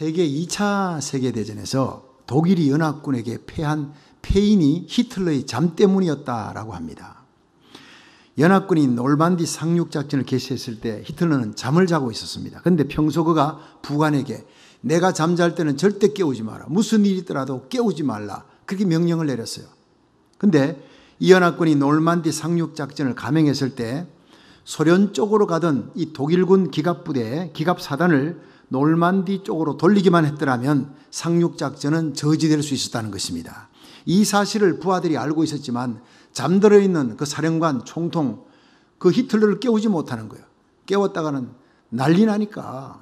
세계 2차 세계대전에서 독일이 연합군에게 패한 패인이 히틀러의 잠 때문이었다라고 합니다. 연합군이 놀반디 상륙작전을 개시했을 때 히틀러는 잠을 자고 있었습니다. 그런데 평소 그가 부관에게 내가 잠잘 때는 절대 깨우지 마라. 무슨 일이 있더라도 깨우지 말라. 그렇게 명령을 내렸어요. 근데 이 연합군이 놀만디 상륙작전을 감행했을 때 소련 쪽으로 가던 이 독일군 기갑부대, 기갑사단을 놀만디 쪽으로 돌리기만 했더라면 상륙작전은 저지될 수 있었다는 것입니다. 이 사실을 부하들이 알고 있었지만 잠들어 있는 그 사령관, 총통, 그 히틀러를 깨우지 못하는 거예요. 깨웠다가는 난리 나니까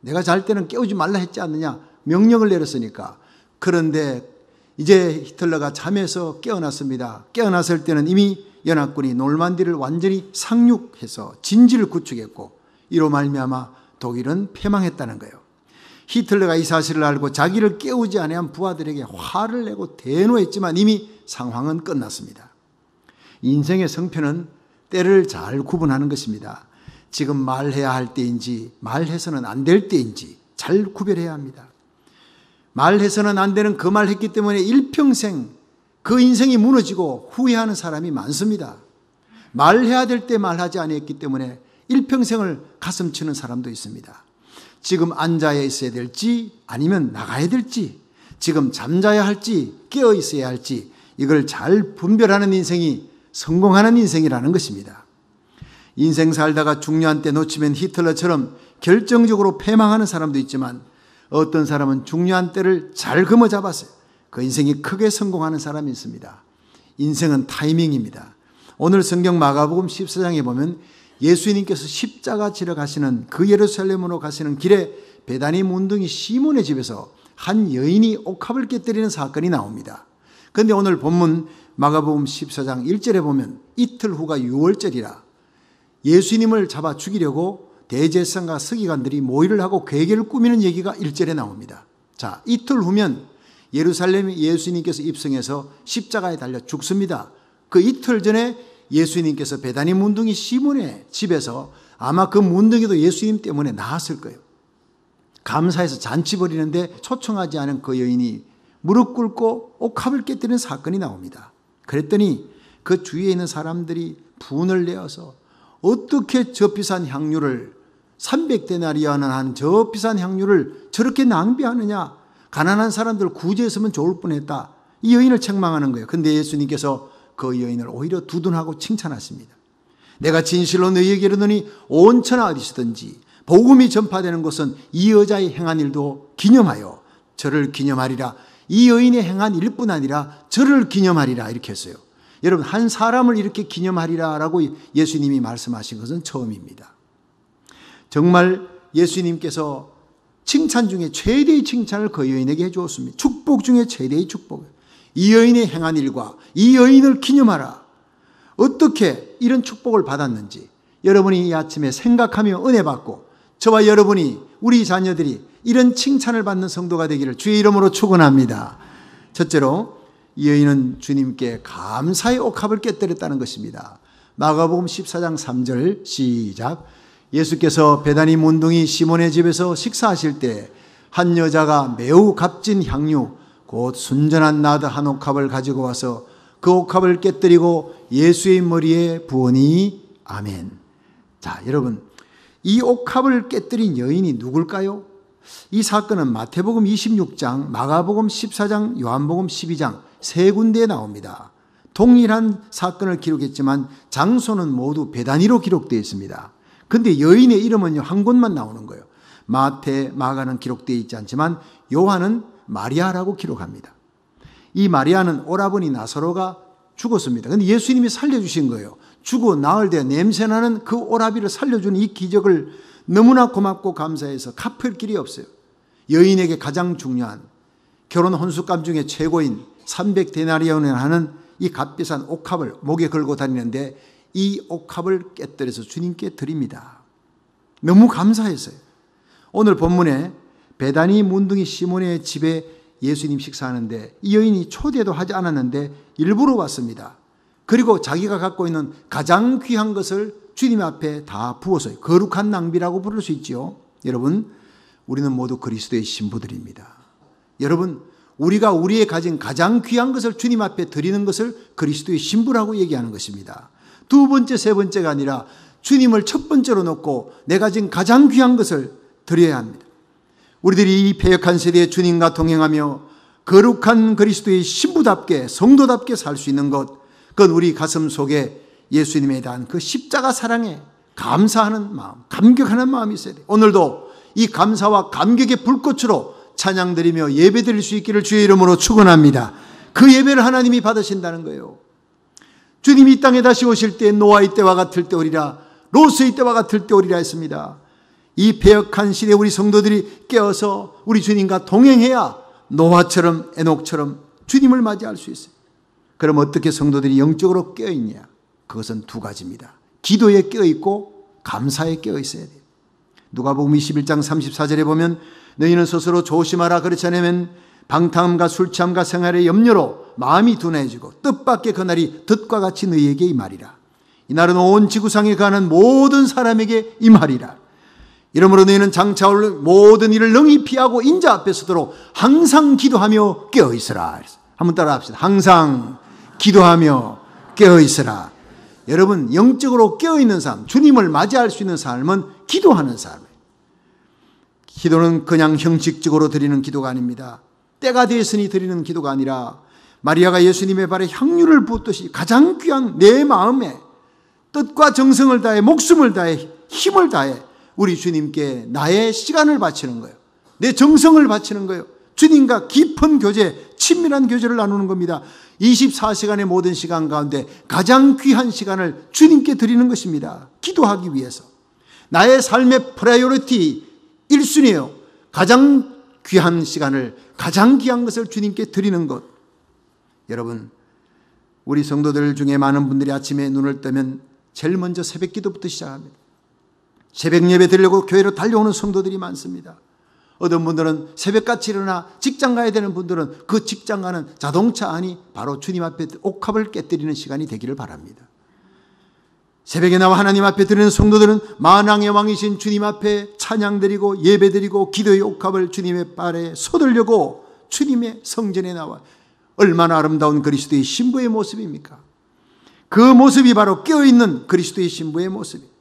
내가 잘 때는 깨우지 말라 했지 않느냐 명령을 내렸으니까 그런데 이제 히틀러가 잠에서 깨어났습니다. 깨어났을 때는 이미 연합군이 놀만디를 완전히 상륙해서 진지를 구축했고 이로 말미암아 독일은 패망했다는 거예요. 히틀러가 이 사실을 알고 자기를 깨우지 아니한 부하들에게 화를 내고 대노했지만 이미 상황은 끝났습니다. 인생의 성패는 때를 잘 구분하는 것입니다. 지금 말해야 할 때인지 말해서는 안 될 때인지 잘 구별해야 합니다. 말해서는 안 되는 그 말 했기 때문에 일평생 그 인생이 무너지고 후회하는 사람이 많습니다. 말해야 될 때 말하지 않았기 때문에 일평생을 가슴 치는 사람도 있습니다. 지금 앉아야 있어야 될지 아니면 나가야 될지 지금 잠자야 할지 깨어 있어야 할지 이걸 잘 분별하는 인생이 성공하는 인생이라는 것입니다. 인생 살다가 중요한 때 놓치면 히틀러처럼 결정적으로 패망하는 사람도 있지만 어떤 사람은 중요한 때를 잘 거머잡았어요. 그 인생이 크게 성공하는 사람이 있습니다. 인생은 타이밍입니다. 오늘 성경 마가복음 14장에 보면 예수님께서 십자가 지러 가시는 그 예루살렘으로 가시는 길에 배단이 문둥이 시몬의 집에서 한 여인이 옥합을 깨뜨리는 사건이 나옵니다. 그런데 오늘 본문 마가복음 14장 1절에 보면 이틀 후가 6월절이라 예수님을 잡아 죽이려고 대제사장과 서기관들이 모의를 하고 계획을 꾸미는 얘기가 1절에 나옵니다. 자, 이틀 후면 예루살렘 예수님께서 입성해서 십자가에 달려 죽습니다. 그 이틀 전에 예수님께서 배단이 문둥이 시몬의 집에서 아마 그 문둥이도 예수님 때문에 나았을 거예요. 감사해서 잔치 벌이는데 초청하지 않은 그 여인이 무릎 꿇고 옥합을 깨뜨리는 사건이 나옵니다. 그랬더니 그 주위에 있는 사람들이 분을 내어서 어떻게 저 비싼 향유를 300데나리아는 한 저 비싼 향유를 저렇게 낭비하느냐. 가난한 사람들 구제했으면 좋을 뻔했다. 이 여인을 책망하는 거예요. 근데 예수님께서 그 여인을 오히려 두둔하고 칭찬하십니다. 내가 진실로 너희에게 이르노니 온 천하 어디서든지 복음이 전파되는 것은 이 여자의 행한 일도 기념하여 저를 기념하리라. 이 여인의 행한 일뿐 아니라 저를 기념하리라 이렇게 했어요. 여러분 한 사람을 이렇게 기념하리라라고 예수님이 말씀하신 것은 처음입니다. 정말 예수님께서 칭찬 중에 최대의 칭찬을 그 여인에게 해 주었습니다. 축복 중에 최대의 축복. 이 여인이 행한 일과 이 여인을 기념하라. 어떻게 이런 축복을 받았는지 여러분이 이 아침에 생각하며 은혜 받고 저와 여러분이 우리 자녀들이 이런 칭찬을 받는 성도가 되기를 주의 이름으로 축원합니다. 첫째로 이 여인은 주님께 감사의 옥합을 깨뜨렸다는 것입니다. 마가복음 14장 3절 시작. 예수께서 배단이 문둥이 시몬의 집에서 식사하실 때 한 여자가 매우 값진 향유 곧 순전한 나드 한 옥합을 가지고 와서 그 옥합을 깨뜨리고 예수의 머리에 부으니 아멘. 자, 여러분. 이 옥합을 깨뜨린 여인이 누굴까요? 이 사건은 마태복음 26장, 마가복음 14장, 요한복음 12장 세 군데에 나옵니다. 동일한 사건을 기록했지만 장소는 모두 배단위로 기록되어 있습니다. 근데 여인의 이름은한 곳만 나오는 거예요. 마태, 마가는 기록되어 있지 않지만 요한은 마리아라고 기록합니다. 이 마리아는 오라버니 나사로가 죽었습니다. 근데 예수님이 살려주신 거예요. 죽어 나흘 때 냄새나는 그 오라비를 살려주이 기적을 너무나 고맙고 감사해서 갚을 길이 없어요. 여인에게 가장 중요한 결혼 혼수감 중에 최고인 300데나리온에 하는 이 값비싼 옥합을 목에 걸고 다니는데 이 옥합을 깨뜨려서 주님께 드립니다. 너무 감사해서요. 오늘 본문에 배단이 문둥이 시몬의 집에 예수님 식사하는데 이 여인이 초대도 하지 않았는데 일부러 왔습니다. 그리고 자기가 갖고 있는 가장 귀한 것을 주님 앞에 다 부어서 거룩한 낭비라고 부를 수 있지요. 여러분, 우리는 모두 그리스도의 신부들입니다. 여러분, 우리가 우리의 가진 가장 귀한 것을 주님 앞에 드리는 것을 그리스도의 신부라고 얘기하는 것입니다. 두 번째, 세 번째가 아니라 주님을 첫 번째로 놓고 내가 가진 가장 귀한 것을 드려야 합니다. 우리들이 이 폐역한 세대에 주님과 동행하며 거룩한 그리스도의 신부답게 성도답게 살 수 있는 것 그건 우리 가슴 속에 예수님에 대한 그 십자가 사랑에 감사하는 마음, 감격하는 마음이 있어야 돼. 오늘도 이 감사와 감격의 불꽃으로 찬양드리며 예배드릴 수 있기를 주의 이름으로 축원합니다. 그 예배를 하나님이 받으신다는 거예요. 주님이 이 땅에 다시 오실 때 노아의 때와 같을 때 오리라, 로스의 때와 같을 때 오리라 했습니다. 이 배역한 시대 에 우리 성도들이 깨어서 우리 주님과 동행해야 노아처럼 에녹처럼 주님을 맞이할 수 있어요. 그럼 어떻게 성도들이 영적으로 깨어 있냐? 그것은 두 가지입니다. 기도에 깨어 있고 감사에 깨어 있어야 돼요. 누가복음 21장 34절에 보면 너희는 스스로 조심하라 그렇지 않으면 방탕함과 술참과 생활의 염려로 마음이 둔해지고 뜻밖의 그날이 뜻과 같이 너희에게 임하리라. 이날은 온 지구상에 가는 모든 사람에게 임하리라. 이러므로 너희는 장차올 모든 일을 능히 피하고 인자 앞에 서도록 항상 기도하며 깨어 있으라. 한번 따라합시다. 항상 기도하며 깨어 있으라. 여러분 영적으로 깨어 있는 삶, 주님을 맞이할 수 있는 삶은 기도하는 삶이에요. 기도는 그냥 형식적으로 드리는 기도가 아닙니다. 때가 되었으니 드리는 기도가 아니라 마리아가 예수님의 발에 향유를 붓듯이 가장 귀한 내 마음에 뜻과 정성을 다해 목숨을 다해 힘을 다해 우리 주님께 나의 시간을 바치는 거예요. 내 정성을 바치는 거예요. 주님과 깊은 교제, 친밀한 교제를 나누는 겁니다. 24시간의 모든 시간 가운데 가장 귀한 시간을 주님께 드리는 것입니다. 기도하기 위해서. 나의 삶의 프라이오리티 1순위요. 에 가장 귀한 시간을, 가장 귀한 것을 주님께 드리는 것. 여러분, 우리 성도들 중에 많은 분들이 아침에 눈을 뜨면 제일 먼저 새벽 기도부터 시작합니다. 새벽 예배 드리려고 교회로 달려오는 성도들이 많습니다. 어떤 분들은 새벽같이 일어나 직장 가야 되는 분들은 그 직장 가는 자동차 안이 바로 주님 앞에 옥합을 깨뜨리는 시간이 되기를 바랍니다. 새벽에 나와 하나님 앞에 드리는 성도들은 만왕의 왕이신 주님 앞에 찬양드리고 예배드리고 기도의 옥합을 주님의 발에 서들려고 주님의 성전에 나와 얼마나 아름다운 그리스도의 신부의 모습입니까? 그 모습이 바로 깨어있는 그리스도의 신부의 모습입니다.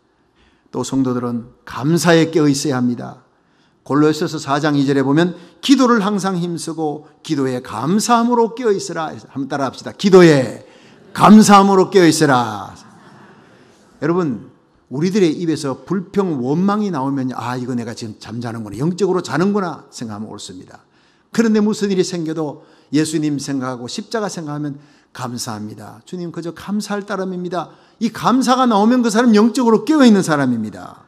또 성도들은 감사에 깨어 있어야 합니다. 골로새서 4장 2절에 보면 기도를 항상 힘쓰고 기도에 감사함으로 깨어 있으라. 한번 따라 합시다. 기도에 감사함으로 깨어 있으라. 여러분, 우리들의 입에서 불평 원망이 나오면 아, 이거 내가 지금 잠자는구나. 영적으로 자는구나 생각하면 옳습니다. 그런데 무슨 일이 생겨도 예수님 생각하고 십자가 생각하면 감사합니다. 주님 그저 감사할 따름입니다. 이 감사가 나오면 그 사람 영적으로 깨어 있는 사람입니다.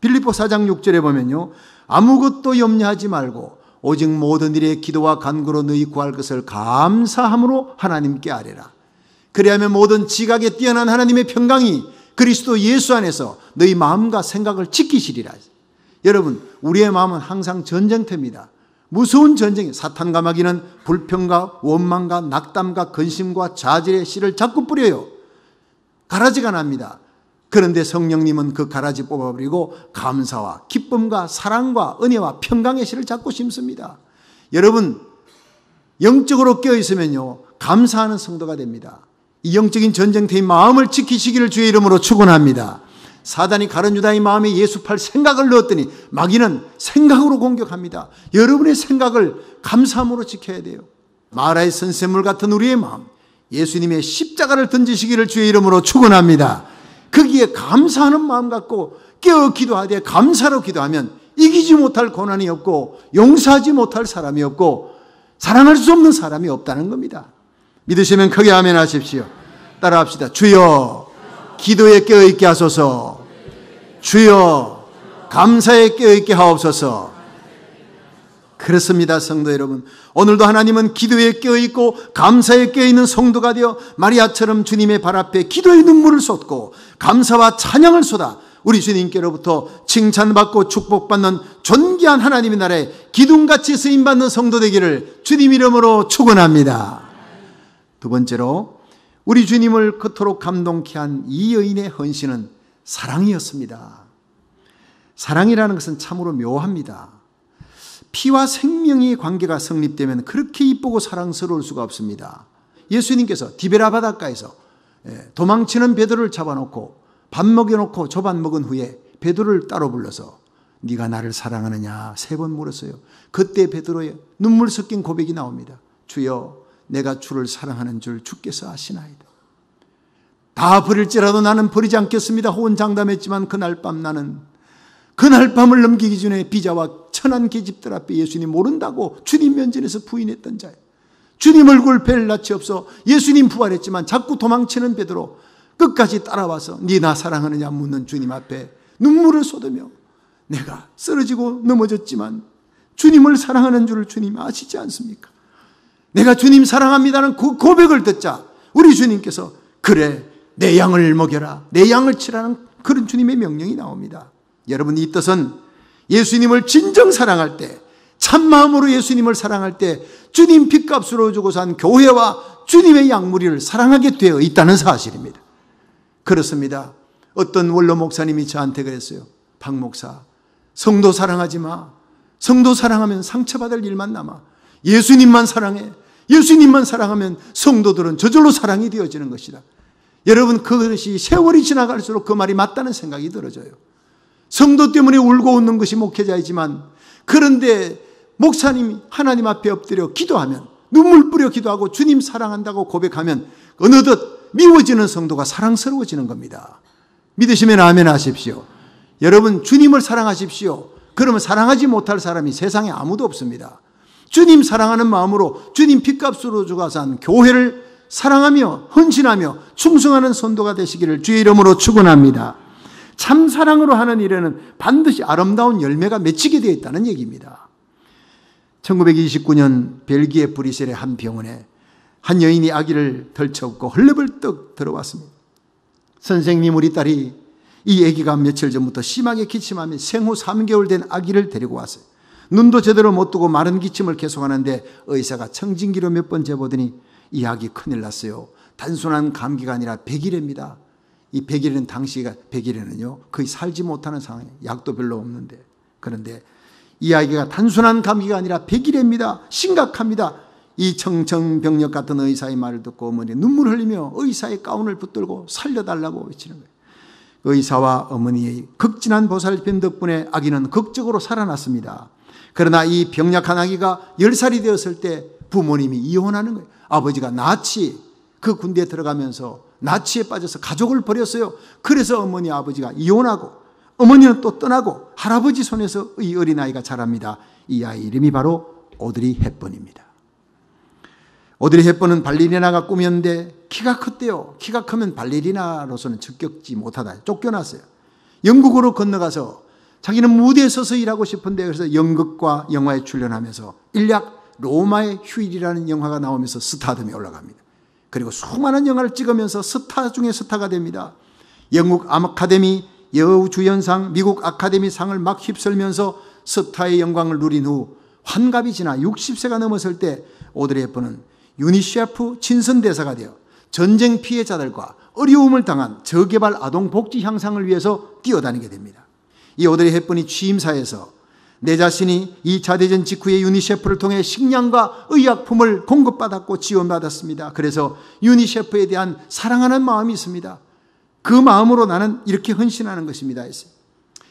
빌립보 4장 6절에 보면요. 아무것도 염려하지 말고 오직 모든 일에 기도와 간구로 너희 구할 것을 감사함으로 하나님께 아뢰라. 그리하면 모든 지각에 뛰어난 하나님의 평강이 그리스도 예수 안에서 너희 마음과 생각을 지키시리라. 여러분, 우리의 마음은 항상 전쟁터입니다. 무서운 전쟁이 사탄과 마귀는 불평과 원망과 낙담과 근심과 좌절의 씨를 자꾸 뿌려요. 가라지가 납니다. 그런데 성령님은 그 가라지 뽑아버리고 감사와 기쁨과 사랑과 은혜와 평강의 씨를 자꾸 심습니다. 여러분 영적으로 깨어 있으면요 감사하는 성도가 됩니다. 이 영적인 전쟁터인 마음을 지키시기를 주의 이름으로 축원합니다. 사단이 가른 유다의 마음에 예수 팔 생각을 넣었더니 마귀는 생각으로 공격합니다. 여러분의 생각을 감사함으로 지켜야 돼요. 마라의 선생물 같은 우리의 마음, 예수님의 십자가를 던지시기를 주의 이름으로 축원합니다. 거기에 감사하는 마음 갖고 깨어 기도하되 감사로 기도하면 이기지 못할 고난이 없고 용서하지 못할 사람이 없고 사랑할 수 없는 사람이 없다는 겁니다. 믿으시면 크게 아멘 하십시오. 따라합시다. 주여 기도에 깨어 있게 하소서. 주여 감사에 깨어있게 하옵소서. 그렇습니다, 성도 여러분. 오늘도 하나님은 기도에 껴있고 감사에 껴있는 성도가 되어 마리아처럼 주님의 발 앞에 기도의 눈물을 쏟고 감사와 찬양을 쏟아 우리 주님께로부터 칭찬받고 축복받는 존귀한 하나님의 나라에 기둥같이 쓰임받는 성도 되기를 주님 이름으로 축원합니다. 두 번째로 우리 주님을 그토록 감동케 한 이 여인의 헌신은 사랑이었습니다. 사랑이라는 것은 참으로 묘합니다. 피와 생명이 관계가 성립되면 그렇게 이쁘고 사랑스러울 수가 없습니다. 예수님께서 디베라 바닷가에서 예, 도망치는 베드로를 잡아놓고 밥 먹여놓고 저 밥 먹은 후에 베드로를 따로 불러서 네가 나를 사랑하느냐 세 번 물었어요. 그때 베드로의 눈물 섞인 고백이 나옵니다. 주여 내가 주를 사랑하는 줄 주께서 아시나이다. 다 버릴지라도 나는 버리지 않겠습니다. 호 장담했지만 그날 밤 나는 그날 밤을 넘기기 전에 비자와 천한 계집들 앞에 예수님 모른다고 주님 면전에서 부인했던 자예요. 주님 얼굴 뵐 낯이 없어 예수님 부활했지만 자꾸 도망치는 베드로 끝까지 따라와서 네 나 사랑하느냐 묻는 주님 앞에 눈물을 쏟으며 내가 쓰러지고 넘어졌지만 주님을 사랑하는 줄을 주님 아시지 않습니까? 내가 주님 사랑합니다는 그 고백을 듣자 우리 주님께서 그래 내 양을 먹여라. 내 양을 치라는 그런 주님의 명령이 나옵니다. 여러분 이 뜻은 예수님을 진정 사랑할 때 참마음으로 예수님을 사랑할 때 주님 핏값으로 주고 산 교회와 주님의 양무리를 사랑하게 되어 있다는 사실입니다. 그렇습니다. 어떤 원로 목사님이 저한테 그랬어요. 박 목사, 성도 사랑하지 마. 성도 사랑하면 상처받을 일만 남아. 예수님만 사랑해. 예수님만 사랑하면 성도들은 저절로 사랑이 되어지는 것이다. 여러분 그것이 세월이 지나갈수록 그 말이 맞다는 생각이 들어져요. 성도 때문에 울고 웃는 것이 목회자이지만 그런데 목사님이 하나님 앞에 엎드려 기도하면 눈물 뿌려 기도하고 주님 사랑한다고 고백하면 어느덧 미워지는 성도가 사랑스러워지는 겁니다. 믿으시면 아멘 하십시오. 여러분 주님을 사랑하십시오. 그러면 사랑하지 못할 사람이 세상에 아무도 없습니다. 주님 사랑하는 마음으로 주님 핏값으로 주가산 교회를 사랑하며 헌신하며 충성하는 선도가 되시기를 주의 이름으로 축원합니다. 참 사랑으로 하는 일에는 반드시 아름다운 열매가 맺히게 되어 있다는 얘기입니다. 1929년 벨기에 브리셀의 한 병원에 한 여인이 아기를 덜쳐업고 헐레벌떡 들어왔습니다. 선생님 우리 딸이 이 아기가 며칠 전부터 심하게 기침하며 생후 3개월 된 아기를 데리고 왔어요. 눈도 제대로 못 뜨고 마른 기침을 계속하는데 의사가 청진기로 몇 번 재보더니 이 아기 큰일 났어요. 단순한 감기가 아니라 백일입니다. 이 백일은 당시가 백일에는요 거의 살지 못하는 상황에 약도 별로 없는데 그런데 이 아기가 단순한 감기가 아니라 백일입니다. 심각합니다. 이 청청병력 같은 의사의 말을 듣고 어머니 눈물 흘리며 의사의 가운을 붙들고 살려달라고 외치는 거예요. 의사와 어머니의 극진한 보살핌 덕분에 아기는 극적으로 살아났습니다. 그러나 이 병약한 아기가 10살이 되었을 때 부모님이 이혼하는 거예요. 아버지가 나치 그 군대에 들어가면서 나치에 빠져서 가족을 버렸어요. 그래서 어머니 아버지가 이혼하고 어머니는 또 떠나고 할아버지 손에서 이 어린아이가 자랍니다. 이 아이 이름이 바로 오드리 헵번입니다. 오드리 헵번은 발레리나가 꿈이었는데 키가 컸대요. 키가 크면 발레리나로서는 적격지 못하다. 쫓겨났어요. 영국으로 건너가서 자기는 무대에 서서 일하고 싶은데 그래서 연극과 영화에 출연하면서 일약 로마의 휴일이라는 영화가 나오면서 스타덤이 올라갑니다. 그리고 수많은 영화를 찍으면서 스타 중에 스타가 됩니다. 영국 아카데미 여우주연상, 미국 아카데미 상을 막 휩쓸면서 스타의 영광을 누린 후 환갑이 지나 60세가 넘었을 때 오드리 헵번은 유니셰프 친선 대사가 되어 전쟁 피해자들과 어려움을 당한 저개발 아동 복지 향상을 위해서 뛰어다니게 됩니다. 이 오드리 헵번이 취임사에서 내 자신이 2차 대전 직후에 유니셰프를 통해 식량과 의약품을 공급받았고 지원받았습니다. 그래서 유니셰프에 대한 사랑하는 마음이 있습니다. 그 마음으로 나는 이렇게 헌신하는 것입니다.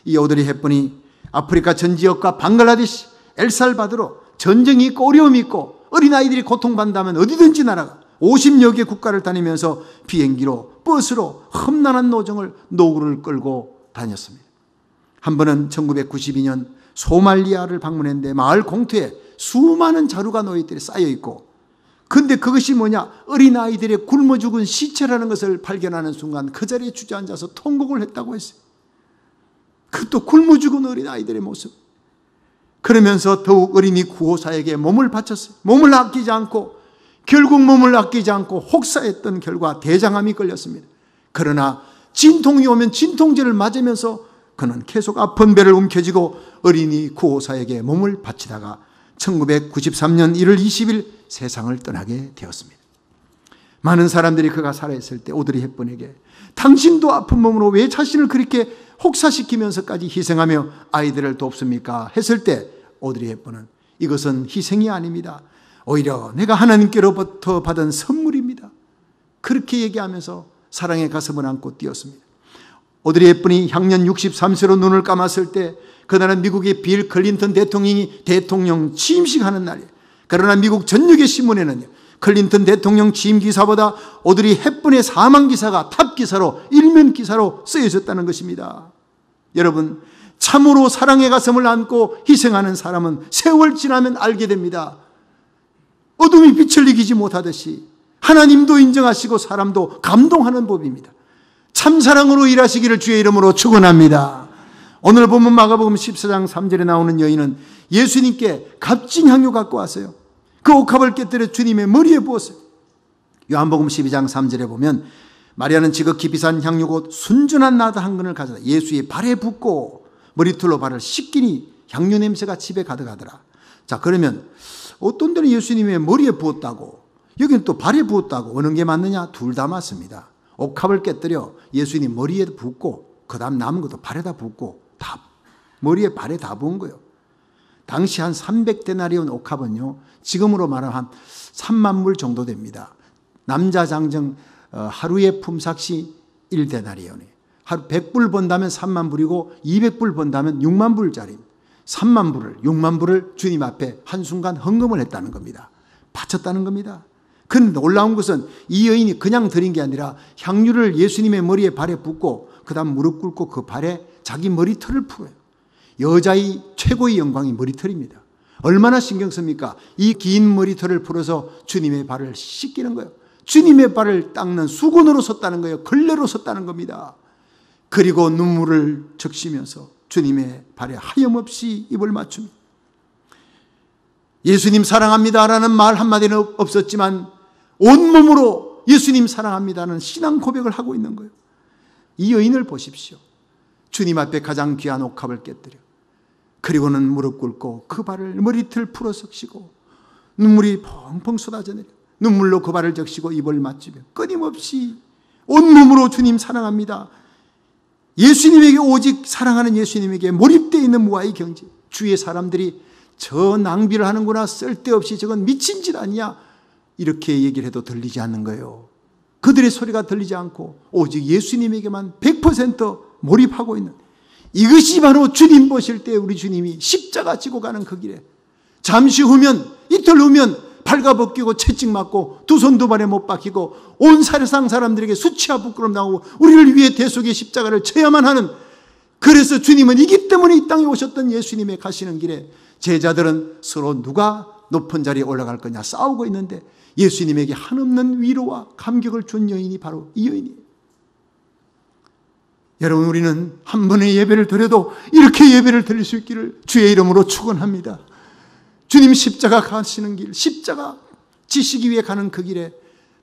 이 오드리 헵번이 아프리카 전 지역과 방글라데시, 엘살바드로 전쟁이 있고 어려움이 있고 어린아이들이 고통받는다면 어디든지 날아가 50여 개 국가를 다니면서 비행기로 버스로 험난한 노정을 노구를 끌고 다녔습니다. 한 번은 1992년 소말리아를 방문했는데 마을 공터에 수많은 자루가 노예들이 쌓여 있고 근데 그것이 뭐냐 어린아이들의 굶어 죽은 시체라는 것을 발견하는 순간 그 자리에 주저앉아서 통곡을 했다고 했어요. 그또 굶어 죽은 어린아이들의 모습. 그러면서 더욱 어린이 구호사에게 몸을 바쳤어요. 몸을 아끼지 않고 결국 몸을 아끼지 않고 혹사했던 결과 대장암이 걸렸습니다. 그러나 진통이 오면 진통제를 맞으면서 그는 계속 아픈 배를 움켜쥐고 어린이 구호사에게 몸을 바치다가 1993년 1월 20일 세상을 떠나게 되었습니다. 많은 사람들이 그가 살아있을 때 오드리 헵번에게 당신도 아픈 몸으로 왜 자신을 그렇게 혹사시키면서까지 희생하며 아이들을 돕습니까? 했을 때 오드리 헵번은 이것은 희생이 아닙니다. 오히려 내가 하나님께로부터 받은 선물입니다. 그렇게 얘기하면서 사랑의 가슴을 안고 뛰었습니다. 오드리 헵번이 향년 63세로 눈을 감았을 때 그날은 미국의 빌 클린턴 대통령이 대통령 취임식하는 날이에요. 그러나 미국 전역의 신문에는요. 클린턴 대통령 취임 기사보다 오드리 헵번의 사망 기사가 탑 기사로 일면 기사로 쓰여졌다는 것입니다. 여러분 참으로 사랑의 가슴을 안고 희생하는 사람은 세월 지나면 알게 됩니다. 어둠이 빛을 이기지 못하듯이 하나님도 인정하시고 사람도 감동하는 법입니다. 참사랑으로 일하시기를 주의 이름으로 축원합니다. 오늘 보면 마가복음 14장 3절에 나오는 여인은 예수님께 값진 향료 갖고 왔어요. 그 옥합을 깨뜨려 주님의 머리에 부었어요. 요한복음 12장 3절에 보면 마리아는 지극히 비싼 향유 곧 순전한 나드 한 근을 가져다 예수의 발에 붓고 머리털로 발을 씻기니 향유 냄새가 집에 가득하더라. 자 그러면 어떤 데는 예수님의 머리에 부었다고 여기는 또 발에 부었다고 어느 게 맞느냐? 둘 다 맞습니다. 옥합을 깨뜨려 예수님 머리에 도 붓고 그 다음 남은 것도 발에다 붓고 다 머리에 발에 다 부은 거예요. 당시 한 300데나리온 옥합은요. 지금으로 말하면 한 3만 불 정도 됩니다. 남자 장정 하루에 품삭시 1데나리온이 하루 100불 번다면 3만 불이고 200불 번다면 6만 불짜리 3만 불을 6만 불을 주님 앞에 한순간 헌금을 했다는 겁니다. 바쳤다는 겁니다. 그 놀라운 것은 이 여인이 그냥 드린 게 아니라 향유를 예수님의 머리에 발에 붓고 그다음 무릎 꿇고 그 발에 자기 머리털을 풀어요. 여자의 최고의 영광이 머리털입니다. 얼마나 신경 씁니까? 이 긴 머리털을 풀어서 주님의 발을 씻기는 거예요. 주님의 발을 닦는 수건으로 섰다는 거예요. 걸레로 섰다는 겁니다. 그리고 눈물을 적시면서 주님의 발에 하염없이 입을 맞춥니다. 예수님 사랑합니다라는 말 한마디는 없었지만 온몸으로 예수님 사랑합니다는 신앙 고백을 하고 있는 거예요. 이 여인을 보십시오. 주님 앞에 가장 귀한 옥합을 깨뜨려. 그리고는 무릎 꿇고 그 발을 머리틀 풀어 석시고 눈물이 펑펑 쏟아져 내려. 눈물로 그 발을 적시고 입을 맞추며 끊임없이 온몸으로 주님 사랑합니다. 예수님에게 오직 사랑하는 예수님에게 몰입되어 있는 무아의 경제. 주위의 사람들이 저 낭비를 하는구나 쓸데없이 저건 미친 짓 아니야. 이렇게 얘기를 해도 들리지 않는 거예요. 그들의 소리가 들리지 않고 오직 예수님에게만 100% 몰입하고 있는 이것이 바로 주님 보실 때 우리 주님이 십자가 지고 가는 그 길에 잠시 후면 이틀 후면 발가벗기고 채찍 맞고 두 손 두 발에 못 박히고 온사상 사람들에게 수치와 부끄럼 당하고 우리를 위해 대속의 십자가를 쳐야만 하는 그래서 주님은 이기 때문에 이 땅에 오셨던 예수님의 가시는 길에 제자들은 서로 누가 높은 자리에 올라갈 거냐 싸우고 있는데 예수님에게 한없는 위로와 감격을 준 여인이 바로 이 여인이에요. 여러분 우리는 한 번의 예배를 드려도 이렇게 예배를 드릴 수 있기를 주의 이름으로 축원합니다. 주님 십자가 가시는 길, 십자가 지시기 위해 가는 그 길에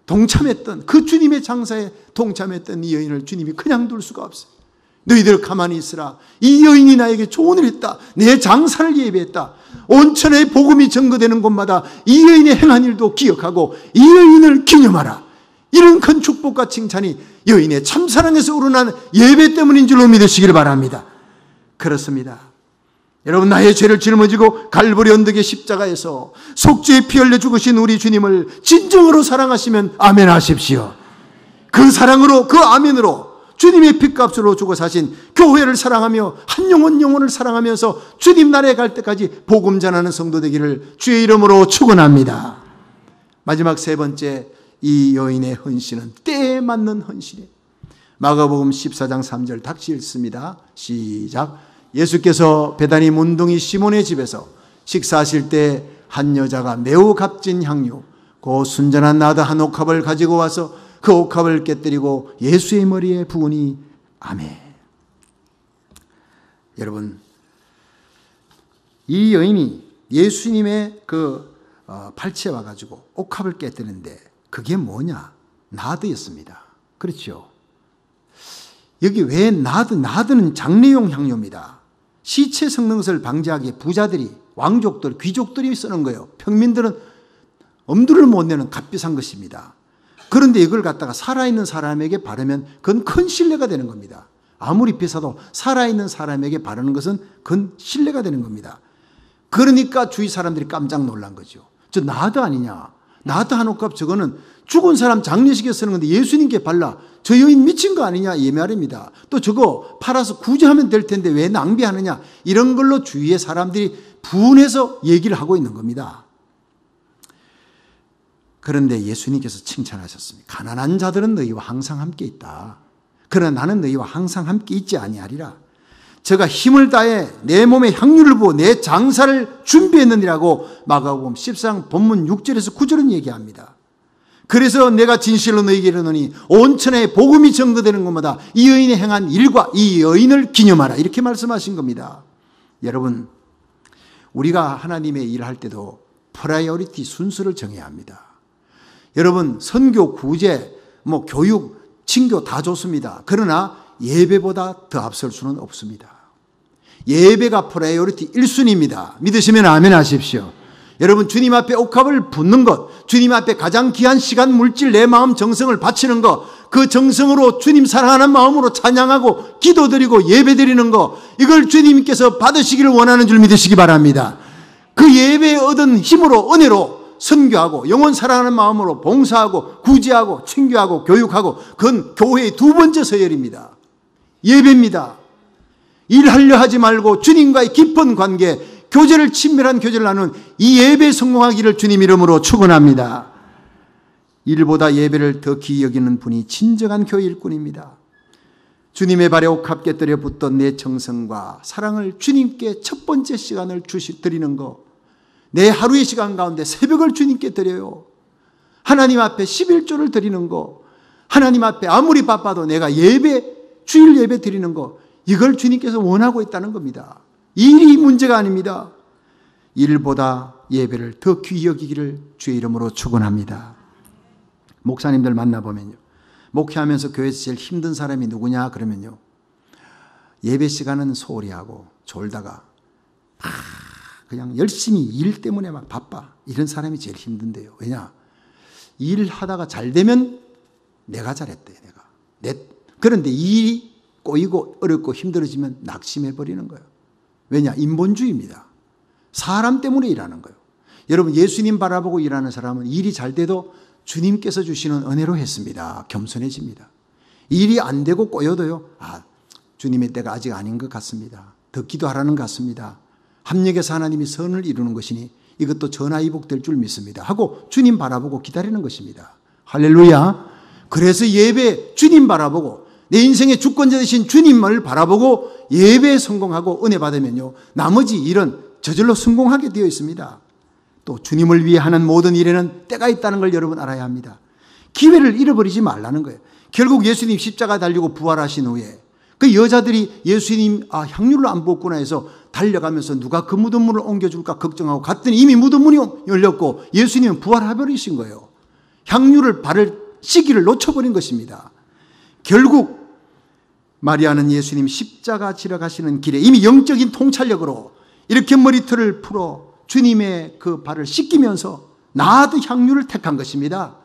동참했던 그 주님의 장사에 동참했던 이 여인을 주님이 그냥 둘 수가 없어요. 너희들 가만히 있으라. 이 여인이 나에게 조언을 했다. 내 장사를 예배했다. 온천의 복음이 전거되는 곳마다 이 여인의 행한 일도 기억하고 이 여인을 기념하라. 이런 큰 축복과 칭찬이 여인의 참사랑에서 우러난 예배 때문인 줄로 믿으시길 바랍니다. 그렇습니다. 여러분 나의 죄를 짊어지고 갈보리 언덕의 십자가에서 속죄의 피 흘려 죽으신 우리 주님을 진정으로 사랑하시면 아멘 하십시오. 그 사랑으로 그 아멘으로 주님의 핏값으로 주고 사신 교회를 사랑하며 한 영혼 영혼을 사랑하면서 주님 나라에 갈 때까지 복음 전하는 성도 되기를 주의 이름으로 축원합니다. 마지막 세 번째 이 여인의 헌신은 때에 맞는 헌신이에요. 마가복음 14장 3절 닥치 읽습니다. 시작. 예수께서 배단이 문둥이 시몬의 집에서 식사하실 때 한 여자가 매우 값진 향유 고 순전한 나드 한 옥합을 가지고 와서 그 옥합을 깨뜨리고 예수의 머리에 부으니 아멘. 여러분 이 여인이 예수님의 그 어, 팔찌에 와가지고 옥합을 깨뜨는데 그게 뭐냐? 나드였습니다. 그렇죠. 여기 왜 나드? 나드는 장례용 향료입니다. 시체 성능설 방지하기에 부자들이, 왕족들, 귀족들이 쓰는 거예요. 평민들은 엄두를 못 내는 값비싼 것입니다. 그런데 이걸 갖다가 살아있는 사람에게 바르면 그건 큰 신뢰가 되는 겁니다. 아무리 비싸도 살아있는 사람에게 바르는 것은 그건 신뢰가 되는 겁니다. 그러니까 주위 사람들이 깜짝 놀란 거죠. 저나도 아니냐. 나도 한옥값 저거는 죽은 사람 장례식에 쓰는 건데 예수님께 발라 저 여인 미친 거 아니냐 예 말입니다. 또 저거 팔아서 구제하면 될 텐데 왜 낭비하느냐 이런 걸로 주위의 사람들이 분해서 얘기를 하고 있는 겁니다. 그런데 예수님께서 칭찬하셨습니다. 가난한 자들은 너희와 항상 함께 있다. 그러나 나는 너희와 항상 함께 있지 아니하리라. 제가 힘을 다해 내 몸에 향유를 부어 내 장사를 준비했느니라고 마가복음 1상 본문 6절에서 9절은 얘기합니다. 그래서 내가 진실로 너희에게 이르노니 온천에 복음이 전거되는 것마다 이 여인이 행한 일과 이 여인을 기념하라 이렇게 말씀하신 겁니다. 여러분 우리가 하나님의 일할 때도 프라이어리티 순서를 정해야 합니다. 여러분 선교 구제 뭐 교육 친교 다 좋습니다. 그러나 예배보다 더 앞설 수는 없습니다. 예배가 프라이오리티 1순위입니다. 믿으시면 아멘 하십시오. 여러분 주님 앞에 옥합을 붙는 것, 주님 앞에 가장 귀한 시간 물질 내 마음 정성을 바치는 것, 그 정성으로 주님 사랑하는 마음으로 찬양하고 기도드리고 예배드리는 것, 이걸 주님께서 받으시기를 원하는 줄 믿으시기 바랍니다. 그 예배에 얻은 힘으로 은혜로 선교하고 영원 사랑하는 마음으로 봉사하고 구제하고 챙교하고 교육하고 그건 교회의 두 번째 서열입니다. 예배입니다. 일하려 하지 말고 주님과의 깊은 관계, 교제를 친밀한 교제를 나눈 이 예배 성공하기를 주님 이름으로 축원합니다. 일보다 예배를 더 귀히 여기는 분이 진정한 교회 일꾼입니다. 주님의 발에 옥합게 떨려 붙던 내 정성과 사랑을 주님께 첫 번째 시간을 주시 드리는 것내 하루의 시간 가운데 새벽을 주님께 드려요. 하나님 앞에 11조를 드리는 거, 하나님 앞에 아무리 바빠도 내가 예배, 주일 예배 드리는 거, 이걸 주님께서 원하고 있다는 겁니다. 일이 문제가 아닙니다. 일보다 예배를 더 귀히 여기기를 주의 이름으로 축원합니다. 목사님들 만나보면요. 목회하면서 교회에서 제일 힘든 사람이 누구냐 그러면요. 예배 시간은 소홀히 하고 졸다가 아, 그냥 열심히 일 때문에 막 바빠. 이런 사람이 제일 힘든데요. 왜냐? 일하다가 잘 되면 내가 잘했대, 내가. 내, 그런데 일이 꼬이고 어렵고 힘들어지면 낙심해버리는 거예요. 왜냐? 인본주의입니다. 사람 때문에 일하는 거예요. 여러분, 예수님 바라보고 일하는 사람은 일이 잘 돼도 주님께서 주시는 은혜로 했습니다. 겸손해집니다. 일이 안 되고 꼬여도요, 아, 주님의 때가 아직 아닌 것 같습니다. 더 기도하라는 것 같습니다. 합력에서 하나님이 선을 이루는 것이니 이것도 전화이복될 줄 믿습니다. 하고 주님 바라보고 기다리는 것입니다. 할렐루야. 그래서 예배 주님 바라보고 내 인생의 주권자 되신 주님을 바라보고 예배에 성공하고 은혜 받으면요. 나머지 일은 저절로 성공하게 되어 있습니다. 또 주님을 위해 하는 모든 일에는 때가 있다는 걸 여러분 알아야 합니다. 기회를 잃어버리지 말라는 거예요. 결국 예수님 십자가 달리고 부활하신 후에 그 여자들이 예수님 아 향유를 안 부었구나 해서 달려가면서 누가 그 묻은 물을 옮겨줄까 걱정하고 갔더니 이미 묻은 문이 열렸고 예수님은 부활하버리신 거예요. 향유를 바를 시기를 놓쳐버린 것입니다. 결국 마리아는 예수님 십자가 지러 가시는 길에 이미 영적인 통찰력으로 이렇게 머리털을 풀어 주님의 그 발을 씻기면서 나아도 향유를 택한 것입니다.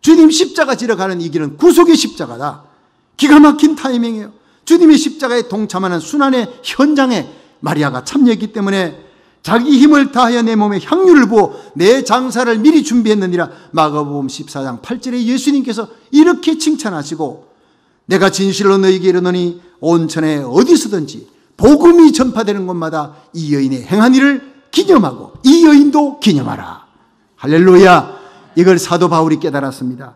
주님 십자가 지러 가는 이 길은 구속의 십자가다. 기가 막힌 타이밍이에요. 주님이 십자가에 동참하는 순환의 현장에 마리아가 참여했기 때문에 자기 힘을 다하여 내 몸에 향유를 부어 내 장사를 미리 준비했느니라 마가복음 14장 8절에 예수님께서 이렇게 칭찬하시고 내가 진실로 너희에게 이르노니 온천에 어디서든지 복음이 전파되는 곳마다 이 여인의 행한 일을 기념하고 이 여인도 기념하라. 할렐루야. 이걸 사도 바울이 깨달았습니다.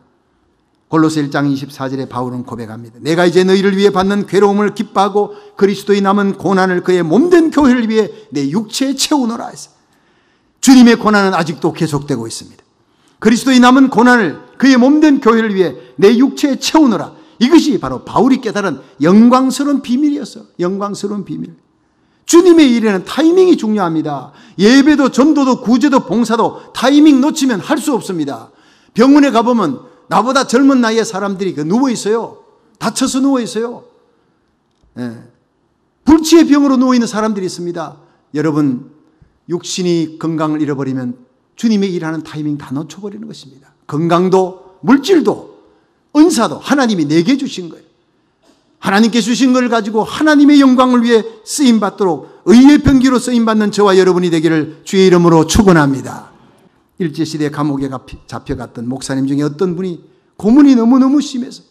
골로새 1장 24절에 바울은 고백합니다. 내가 이제 너희를 위해 받는 괴로움을 기뻐하고 그리스도의 남은 고난을 그의 몸된 교회를 위해 내 육체에 채우노라 했어. 주님의 고난은 아직도 계속되고 있습니다. 그리스도의 남은 고난을 그의 몸된 교회를 위해 내 육체에 채우노라. 이것이 바로 바울이 깨달은 영광스러운 비밀이었어. 영광스러운 비밀. 주님의 일에는 타이밍이 중요합니다. 예배도 전도도 구제도 봉사도 타이밍 놓치면 할 수 없습니다. 병원에 가보면 나보다 젊은 나이의 사람들이 그 누워 있어요. 다쳐서 누워 있어요. 예. 불치의 병으로 누워 있는 사람들이 있습니다. 여러분 육신이 건강을 잃어버리면 주님의 일하는 타이밍 다 놓쳐버리는 것입니다. 건강도 물질도 은사도 하나님이 내게 주신 거예요. 하나님께 주신 걸 가지고 하나님의 영광을 위해 쓰임 받도록 의의 편기로 쓰임 받는 저와 여러분이 되기를 주의 이름으로 축원합니다. 일제시대 감옥에 잡혀갔던 목사님 중에 어떤 분이 고문이 너무너무 심해서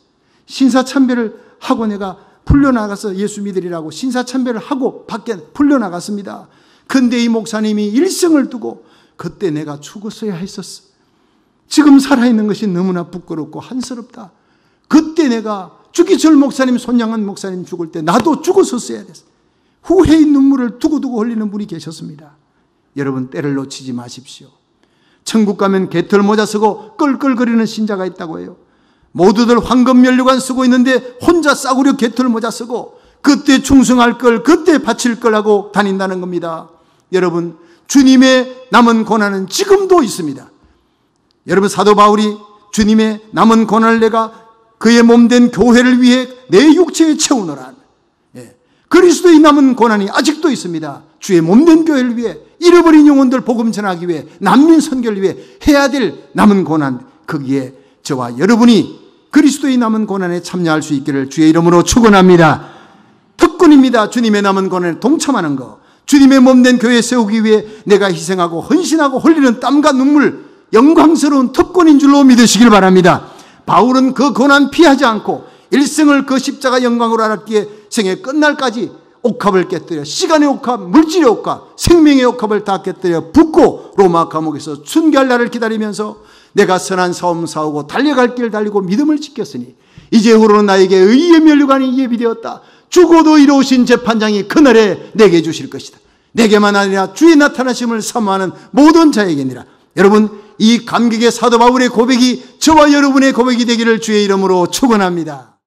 신사참배를 하고 내가 풀려나가서 예수 믿으리라고 신사참배를 하고 밖에 풀려나갔습니다. 근데 이 목사님이 일생을 두고 그때 내가 죽었어야 했었어. 지금 살아있는 것이 너무나 부끄럽고 한스럽다. 그때 내가 죽기철 목사님, 손양한 목사님 죽을 때 나도 죽었었어야 됐어. 후회의 눈물을 두고두고 흘리는 분이 계셨습니다. 여러분 때를 놓치지 마십시오. 천국 가면 개털 모자 쓰고 끌끌거리는 신자가 있다고 해요. 모두들 황금 연료관 쓰고 있는데 혼자 싸구려 개털 모자 쓰고 그때 충성할 걸 그때 바칠 걸 하고 다닌다는 겁니다. 여러분 주님의 남은 고난은 지금도 있습니다. 여러분 사도 바울이 주님의 남은 고난을 내가 그의 몸된 교회를 위해 내 육체에 채우노라. 그리스도의 남은 고난이 아직도 있습니다. 주의 몸된 교회를 위해 잃어버린 영혼들 복음 전하기 위해 난민 선교를 위해 해야 될 남은 고난 거기에 저와 여러분이 그리스도의 남은 고난에 참여할 수 있기를 주의 이름으로 축원합니다. 특권입니다. 주님의 남은 고난에 동참하는 것. 주님의 몸된 교회 세우기 위해 내가 희생하고 헌신하고 흘리는 땀과 눈물 영광스러운 특권인 줄로 믿으시길 바랍니다. 바울은 그 고난 피하지 않고 일생을 그 십자가 영광으로 알았기에 생의 끝날까지 옥합을 깨뜨려 시간의 옥합, 물질의 옥합, 생명의 옥합을 다 깨뜨려 붙고 로마 감옥에서 순결 날을 기다리면서 내가 선한 싸움 싸우고 달려갈 길 달리고 믿음을 지켰으니 이제 후로는 나에게 의의 면류관이 예비되었다. 죽어도 이로우신 재판장이 그날에 내게 주실 것이다. 내게만 아니라 주의 나타나심을 사모하는 모든 자에게니라. 여러분 이 감격의 사도 바울의 고백이 저와 여러분의 고백이 되기를 주의 이름으로 축원합니다.